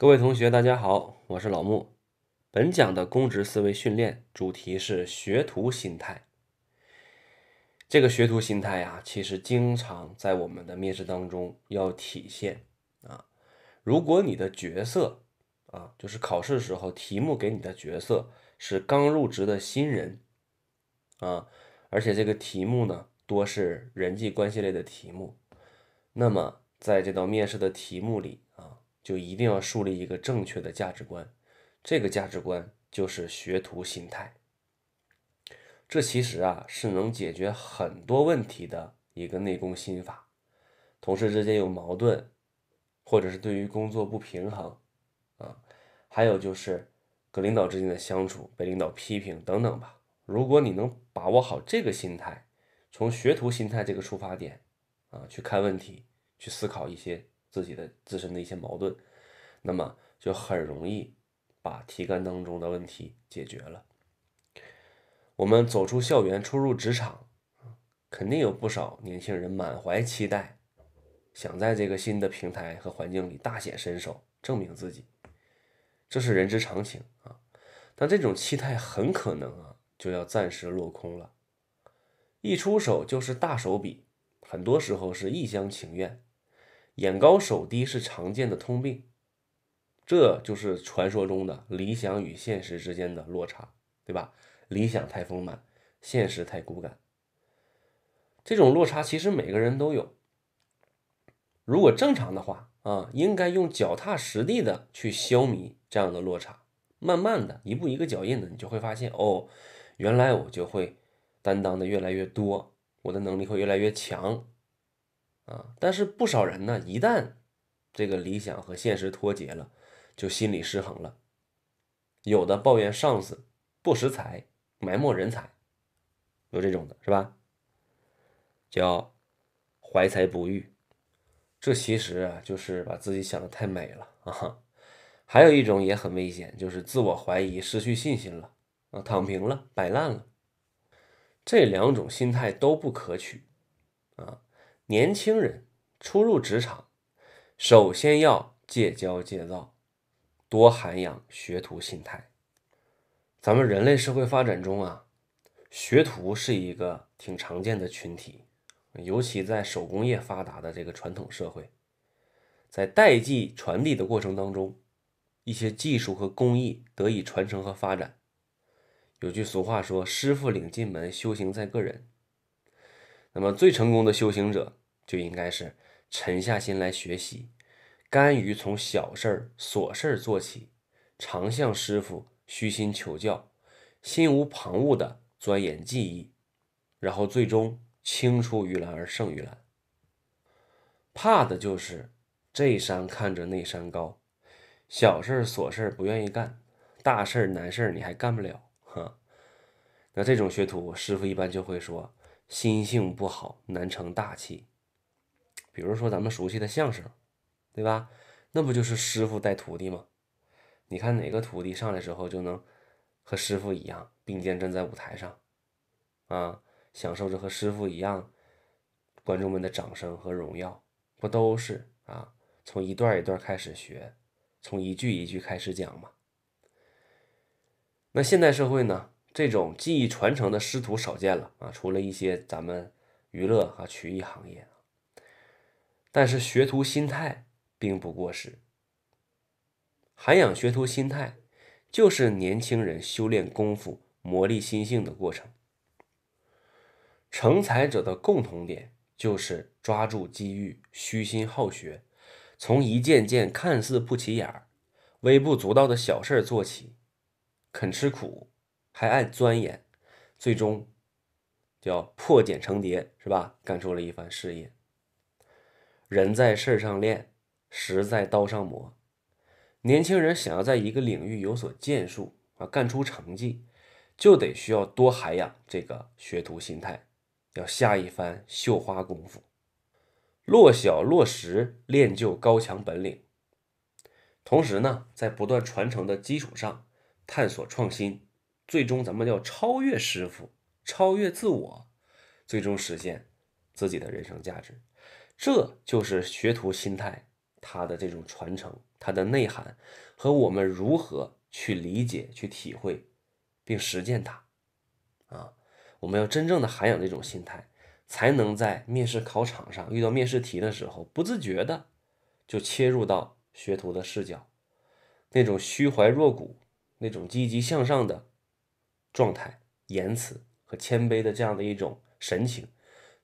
各位同学，大家好，我是老穆。本讲的公职思维训练主题是学徒心态。这个学徒心态啊，其实经常在我们的面试当中要体现啊。如果你的角色啊，就是考试时候题目给你的角色是刚入职的新人啊，而且这个题目呢多是人际关系类的题目，那么在这道面试的题目里。就一定要树立一个正确的价值观，这个价值观就是学徒心态。这其实啊是能解决很多问题的一个内功心法。同事之间有矛盾，或者是对于工作不平衡啊，还有就是跟领导之间的相处被领导批评等等吧。如果你能把握好这个心态，从学徒心态这个出发点啊去看问题，去思考一些。自己的自身的一些矛盾，那么就很容易把题干当中的问题解决了。我们走出校园，初入职场，肯定有不少年轻人满怀期待，想在这个新的平台和环境里大显身手，证明自己，这是人之常情啊。但这种期待很可能啊就要暂时落空了，一出手就是大手笔，很多时候是一厢情愿。眼高手低是常见的通病，这就是传说中的理想与现实之间的落差，对吧？理想太丰满，现实太骨感。这种落差其实每个人都有。如果正常的话啊，应该用脚踏实地的去消弭这样的落差，慢慢的一步一个脚印的，你就会发现哦，原来我就会担当的越来越多，我的能力会越来越强。啊！但是不少人呢，一旦这个理想和现实脱节了，就心理失衡了。有的抱怨上司不识才，埋没人才，有这种的是吧？叫怀才不遇。这其实啊，就是把自己想的太美了啊。还有一种也很危险，就是自我怀疑，失去信心了啊，躺平了，摆烂了。这两种心态都不可取。年轻人初入职场，首先要戒骄戒躁，多涵养学徒心态。咱们人类社会发展中啊，学徒是一个挺常见的群体，尤其在手工业发达的这个传统社会，在代际传递的过程当中，一些技术和工艺得以传承和发展。有句俗话说：“师傅领进门，修行在个人。”那么最成功的修行者。就应该是沉下心来学习，甘于从小事儿琐事儿做起，常向师傅虚心求教，心无旁骛的钻研技艺，然后最终青出于蓝而胜于蓝。怕的就是这山看着那山高，小事儿琐事儿不愿意干，大事难事儿你还干不了，哈。那这种学徒师傅一般就会说，心性不好，难成大器。比如说咱们熟悉的相声，对吧？那不就是师傅带徒弟吗？你看哪个徒弟上来之后就能和师傅一样并肩站在舞台上，啊，享受着和师傅一样观众们的掌声和荣耀，不都是啊？从一段一段开始学，从一句一句开始讲吗？那现代社会呢？这种技艺传承的师徒少见了啊！除了一些咱们娱乐和曲艺行业。但是学徒心态并不过时，涵养学徒心态就是年轻人修炼功夫、磨砺心性的过程。成才者的共同点就是抓住机遇、虚心好学，从一件件看似不起眼、微不足道的小事做起，肯吃苦，还爱钻研，最终叫破茧成蝶，是吧？干出了一番事业。人在事上练，石在刀上磨。年轻人想要在一个领域有所建树啊，干出成绩，就得需要多涵养这个学徒心态，要下一番绣花功夫，落小落实，练就高强本领。同时呢，在不断传承的基础上探索创新，最终咱们要超越师傅，超越自我，最终实现自己的人生价值。这就是学徒心态，它的这种传承、它的内涵和我们如何去理解、去体会，并实践它。啊，我们要真正的涵养这种心态，才能在面试考场上遇到面试题的时候，不自觉的就切入到学徒的视角，那种虚怀若谷、那种积极向上的状态、言辞和谦卑的这样的一种神情，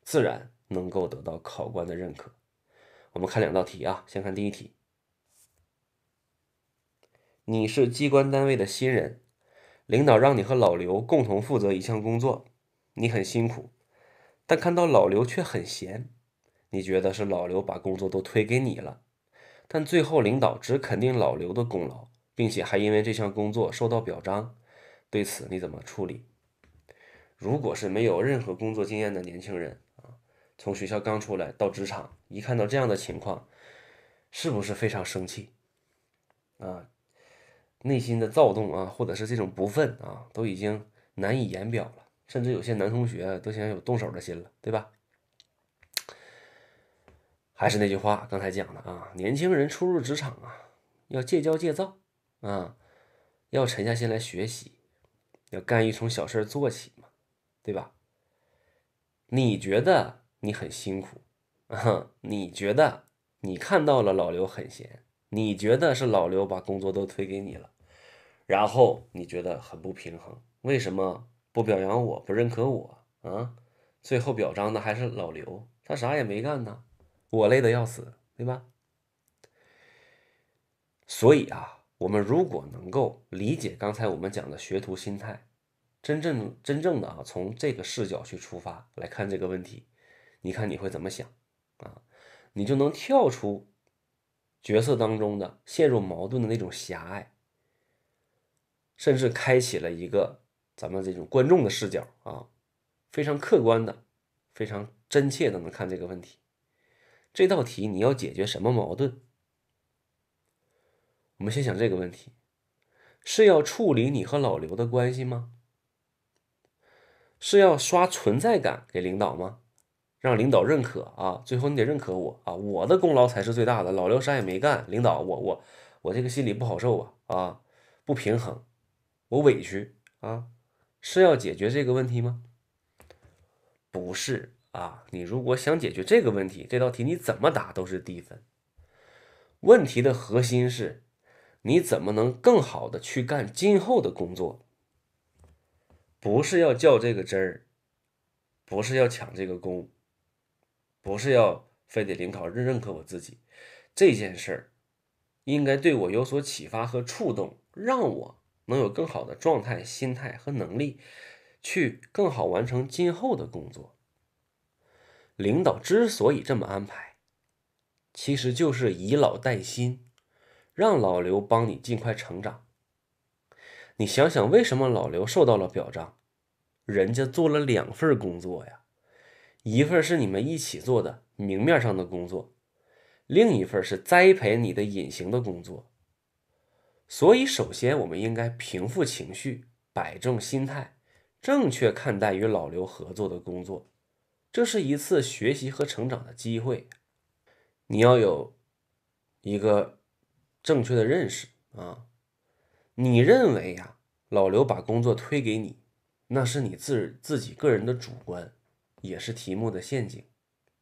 自然。能够得到考官的认可。我们看两道题啊，先看第一题。你是机关单位的新人，领导让你和老刘共同负责一项工作，你很辛苦，但看到老刘却很闲，你觉得是老刘把工作都推给你了？但最后领导只肯定老刘的功劳，并且还因为这项工作受到表彰，对此你怎么处理？如果是没有任何工作经验的年轻人？从学校刚出来到职场，一看到这样的情况，是不是非常生气啊？内心的躁动啊，或者是这种不忿啊，都已经难以言表了。甚至有些男同学都想有动手的心了，对吧？还是那句话，刚才讲的啊，年轻人初入职场啊，要戒骄戒躁啊，要沉下心来学习，要甘于从小事做起嘛，对吧？你觉得？你很辛苦，你觉得你看到了老刘很闲，你觉得是老刘把工作都推给你了，然后你觉得很不平衡，为什么不表扬我，不认可我啊？最后表彰的还是老刘，他啥也没干呢，我累的要死，对吧？所以啊，我们如果能够理解刚才我们讲的学徒心态，真正真正的啊，从这个视角去出发来看这个问题。你看你会怎么想啊？你就能跳出角色当中的陷入矛盾的那种狭隘，甚至开启了一个咱们这种观众的视角啊，非常客观的、非常真切的能看这个问题。这道题你要解决什么矛盾？我们先想这个问题，是要处理你和老刘的关系吗？是要刷存在感给领导吗？让领导认可啊！最后你得认可我啊，我的功劳才是最大的。老刘啥也没干，领导我我我这个心里不好受啊啊，不平衡，我委屈啊！是要解决这个问题吗？不是啊！你如果想解决这个问题，这道题你怎么答都是低分。问题的核心是，你怎么能更好的去干今后的工作？不是要较这个真儿，不是要抢这个功。不是要非得领导认认可我自己这件事儿，应该对我有所启发和触动，让我能有更好的状态、心态和能力，去更好完成今后的工作。领导之所以这么安排，其实就是以老带新，让老刘帮你尽快成长。你想想，为什么老刘受到了表彰？人家做了两份工作呀。一份是你们一起做的明面上的工作，另一份是栽培你的隐形的工作。所以，首先我们应该平复情绪，摆正心态，正确看待与老刘合作的工作。这是一次学习和成长的机会，你要有一个正确的认识啊！你认为呀，老刘把工作推给你，那是你自自己个人的主观。也是题目的陷阱，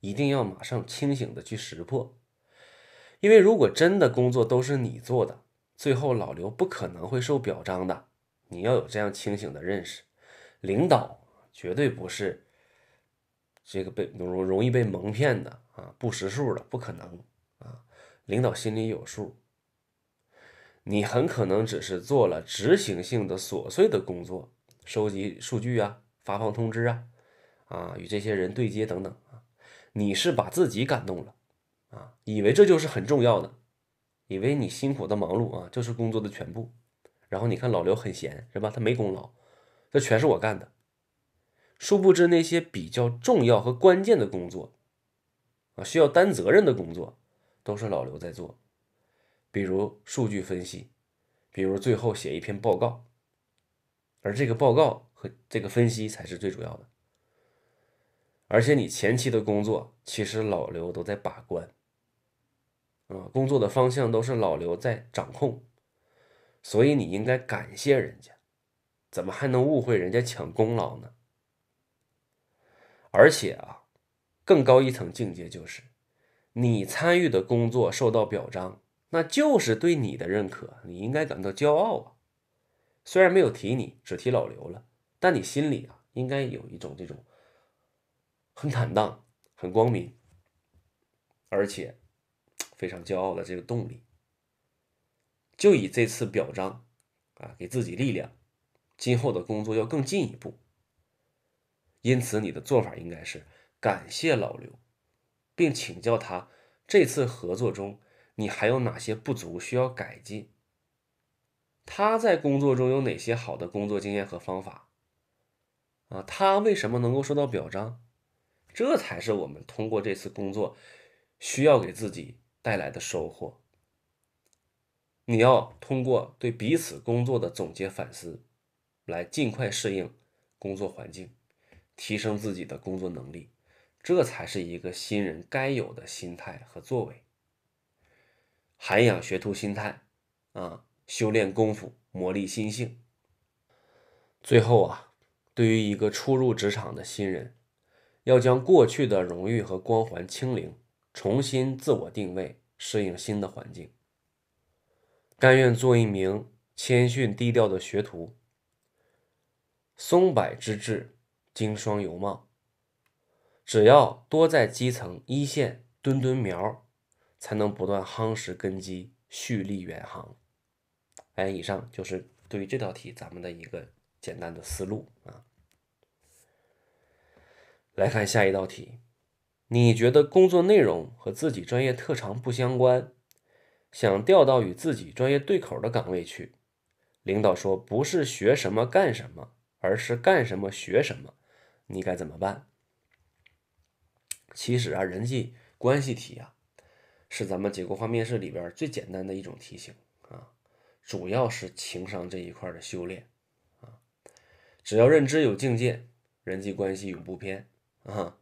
一定要马上清醒的去识破，因为如果真的工作都是你做的，最后老刘不可能会受表彰的。你要有这样清醒的认识，领导绝对不是这个被容容易被蒙骗的啊，不识数的不可能啊，领导心里有数，你很可能只是做了执行性的琐碎的工作，收集数据啊，发放通知啊。啊，与这些人对接等等啊，你是把自己感动了啊，以为这就是很重要的，以为你辛苦的忙碌啊就是工作的全部。然后你看老刘很闲是吧？他没功劳，这全是我干的。殊不知那些比较重要和关键的工作啊，需要担责任的工作，都是老刘在做。比如数据分析，比如最后写一篇报告，而这个报告和这个分析才是最主要的。而且你前期的工作，其实老刘都在把关，啊，工作的方向都是老刘在掌控，所以你应该感谢人家，怎么还能误会人家抢功劳呢？而且啊，更高一层境界就是，你参与的工作受到表彰，那就是对你的认可，你应该感到骄傲啊。虽然没有提你，只提老刘了，但你心里啊，应该有一种这种。很坦荡，很光明，而且非常骄傲的这个动力，就以这次表彰啊，给自己力量，今后的工作要更进一步。因此，你的做法应该是感谢老刘，并请教他这次合作中你还有哪些不足需要改进，他在工作中有哪些好的工作经验和方法，啊，他为什么能够受到表彰？这才是我们通过这次工作需要给自己带来的收获。你要通过对彼此工作的总结反思，来尽快适应工作环境，提升自己的工作能力。这才是一个新人该有的心态和作为。涵养学徒心态，啊，修炼功夫，磨砺心性。最后啊，对于一个初入职场的新人。要将过去的荣誉和光环清零，重新自我定位，适应新的环境，甘愿做一名谦逊低调的学徒。松柏之志，经霜犹茂。只要多在基层一线蹲蹲苗，才能不断夯实根基，蓄力远航。哎，以上就是对于这道题咱们的一个简单的思路啊。来看下一道题，你觉得工作内容和自己专业特长不相关，想调到与自己专业对口的岗位去，领导说不是学什么干什么，而是干什么学什么，你该怎么办？其实啊，人际关系题啊，是咱们结构化面试里边最简单的一种题型啊，主要是情商这一块的修炼啊，只要认知有境界，人际关系永不偏。啊，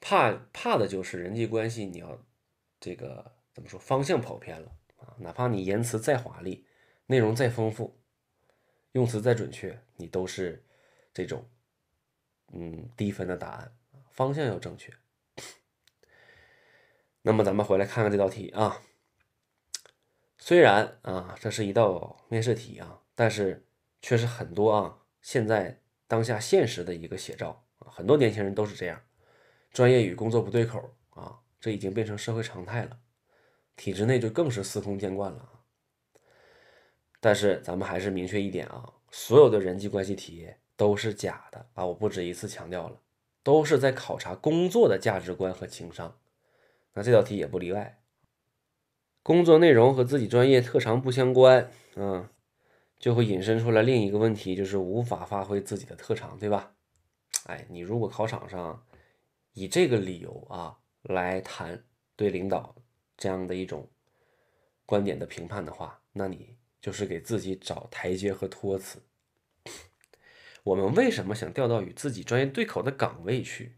怕怕的就是人际关系，你要这个怎么说？方向跑偏了啊！哪怕你言辞再华丽，内容再丰富，用词再准确，你都是这种嗯低分的答案。方向要正确。那么咱们回来看看这道题啊。虽然啊，这是一道面试题啊，但是却是很多啊现在当下现实的一个写照。很多年轻人都是这样，专业与工作不对口啊，这已经变成社会常态了，体制内就更是司空见惯了。但是咱们还是明确一点啊，所有的人际关系题都是假的啊，我不止一次强调了，都是在考察工作的价值观和情商。那这道题也不例外，工作内容和自己专业特长不相关，嗯，就会引申出来另一个问题，就是无法发挥自己的特长，对吧？哎，你如果考场上以这个理由啊来谈对领导这样的一种观点的评判的话，那你就是给自己找台阶和托词。我们为什么想调到与自己专业对口的岗位去？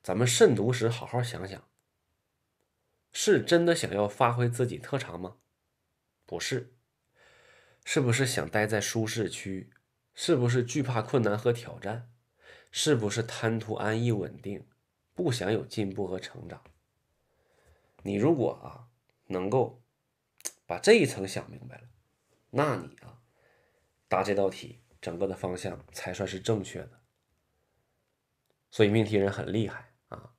咱们慎读时好好想想，是真的想要发挥自己特长吗？不是，是不是想待在舒适区？是不是惧怕困难和挑战？是不是贪图安逸稳定，不想有进步和成长？你如果啊能够把这一层想明白了，那你啊答这道题，整个的方向才算是正确的。所以命题人很厉害啊，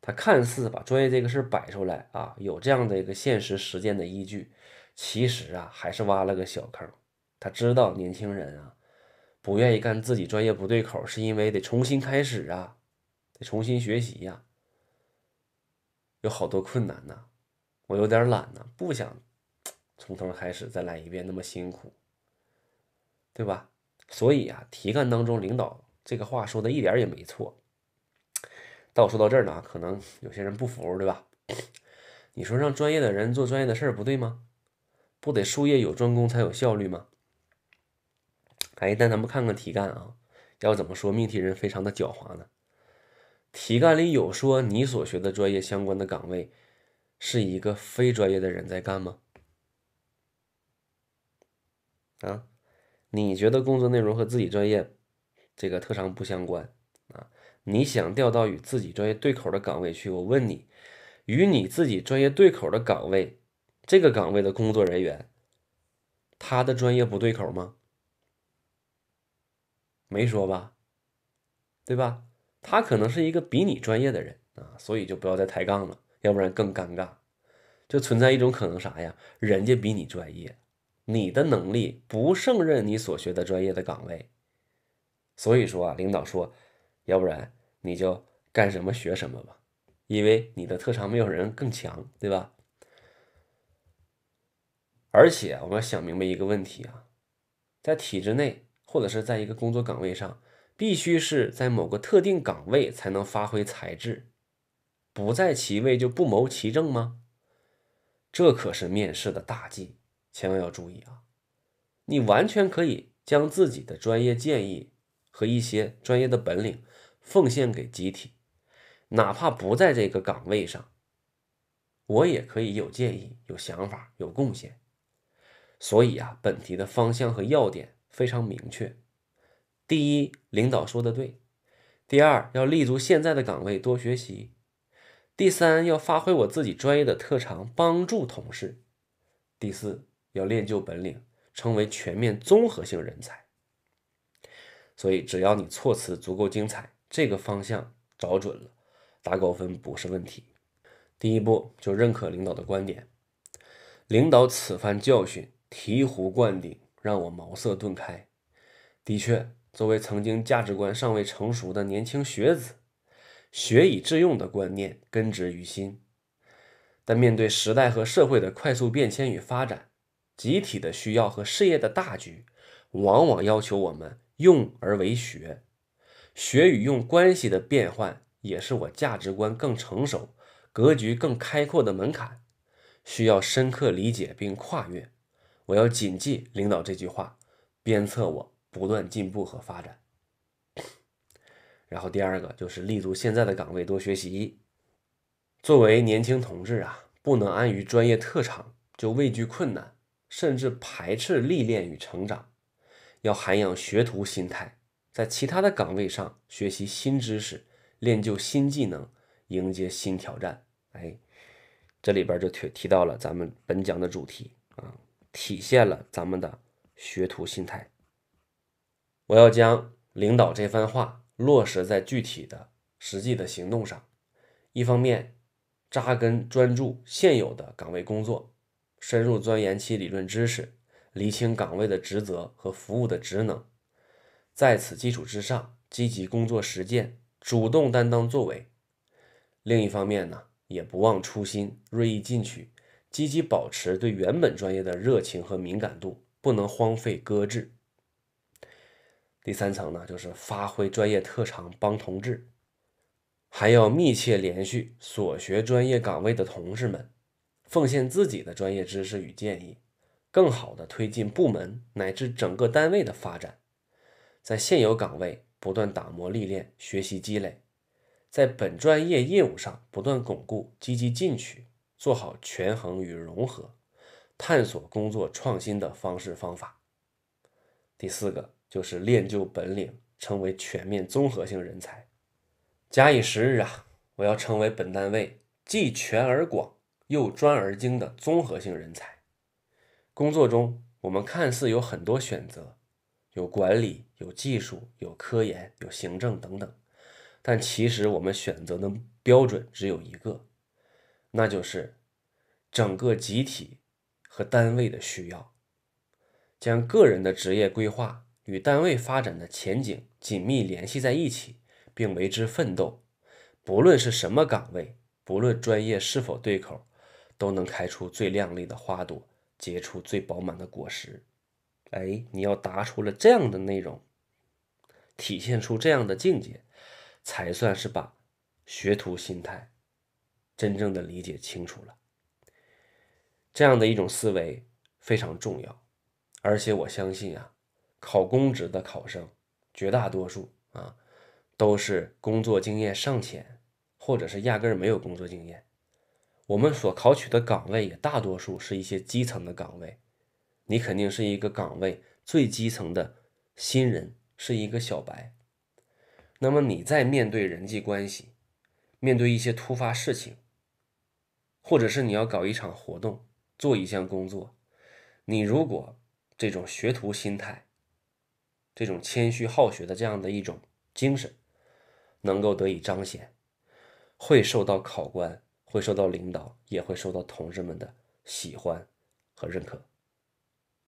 他看似把专业这个事摆出来啊，有这样的一个现实实践的依据，其实啊还是挖了个小坑。他知道年轻人啊。不愿意干自己专业不对口，是因为得重新开始啊，得重新学习呀，有好多困难呐。我有点懒呢，不想从头开始再来一遍那么辛苦，对吧？所以啊，题干当中领导这个话说的一点也没错。到说到这儿呢，可能有些人不服，对吧？你说让专业的人做专业的事儿不对吗？不得术业有专攻才有效率吗？哎，但咱们看看题干啊，要怎么说命题人非常的狡猾呢？题干里有说你所学的专业相关的岗位是一个非专业的人在干吗？啊？你觉得工作内容和自己专业这个特长不相关啊？你想调到与自己专业对口的岗位去？我问你，与你自己专业对口的岗位，这个岗位的工作人员，他的专业不对口吗？没说吧，对吧？他可能是一个比你专业的人啊，所以就不要再抬杠了，要不然更尴尬。就存在一种可能啥呀？人家比你专业，你的能力不胜任你所学的专业的岗位。所以说啊，领导说，要不然你就干什么学什么吧，因为你的特长没有人更强，对吧？而且我们要想明白一个问题啊，在体制内。或者是在一个工作岗位上，必须是在某个特定岗位才能发挥才智，不在其位就不谋其政吗？这可是面试的大忌，千万要注意啊！你完全可以将自己的专业建议和一些专业的本领奉献给集体，哪怕不在这个岗位上，我也可以有建议、有想法、有贡献。所以啊，本题的方向和要点。非常明确。第一，领导说的对；第二，要立足现在的岗位多学习；第三，要发挥我自己专业的特长，帮助同事；第四，要练就本领，成为全面综合性人才。所以，只要你措辞足够精彩，这个方向找准了，打高分不是问题。第一步就认可领导的观点，领导此番教训醍醐灌顶。让我茅塞顿开。的确，作为曾经价值观尚未成熟的年轻学子，“学以致用”的观念根植于心。但面对时代和社会的快速变迁与发展，集体的需要和事业的大局，往往要求我们“用而为学”。学与用关系的变换，也是我价值观更成熟、格局更开阔的门槛，需要深刻理解并跨越。我要谨记领导这句话，鞭策我不断进步和发展。然后第二个就是立足现在的岗位多学习。作为年轻同志啊，不能安于专业特长就畏惧困难，甚至排斥历练与成长，要涵养学徒心态，在其他的岗位上学习新知识，练就新技能，迎接新挑战。哎，这里边就提提到了咱们本讲的主题啊。体现了咱们的学徒心态。我要将领导这番话落实在具体的、实际的行动上。一方面，扎根专注现有的岗位工作，深入钻研其理论知识，厘清岗位的职责和服务的职能，在此基础之上，积极工作实践，主动担当作为。另一方面呢，也不忘初心，锐意进取。积极保持对原本专业的热情和敏感度，不能荒废搁置。第三层呢，就是发挥专业特长帮同志，还要密切联系所学专业岗位的同事们，奉献自己的专业知识与建议，更好的推进部门乃至整个单位的发展。在现有岗位不断打磨历练学习积累，在本专业业务上不断巩固积极进取。做好权衡与融合，探索工作创新的方式方法。第四个就是练就本领，成为全面综合性人才。假以时日啊，我要成为本单位既全而广又专而精的综合性人才。工作中，我们看似有很多选择，有管理、有技术、有科研、有行政等等，但其实我们选择的标准只有一个。那就是整个集体和单位的需要，将个人的职业规划与单位发展的前景紧密联系在一起，并为之奋斗。不论是什么岗位，不论专业是否对口，都能开出最亮丽的花朵，结出最饱满的果实。哎，你要答出了这样的内容，体现出这样的境界，才算是把学徒心态。真正的理解清楚了，这样的一种思维非常重要，而且我相信啊，考公职的考生绝大多数啊都是工作经验尚浅，或者是压根儿没有工作经验。我们所考取的岗位也大多数是一些基层的岗位，你肯定是一个岗位最基层的新人，是一个小白。那么你在面对人际关系，面对一些突发事情，或者是你要搞一场活动，做一项工作，你如果这种学徒心态，这种谦虚好学的这样的一种精神，能够得以彰显，会受到考官，会受到领导，也会受到同志们的喜欢和认可。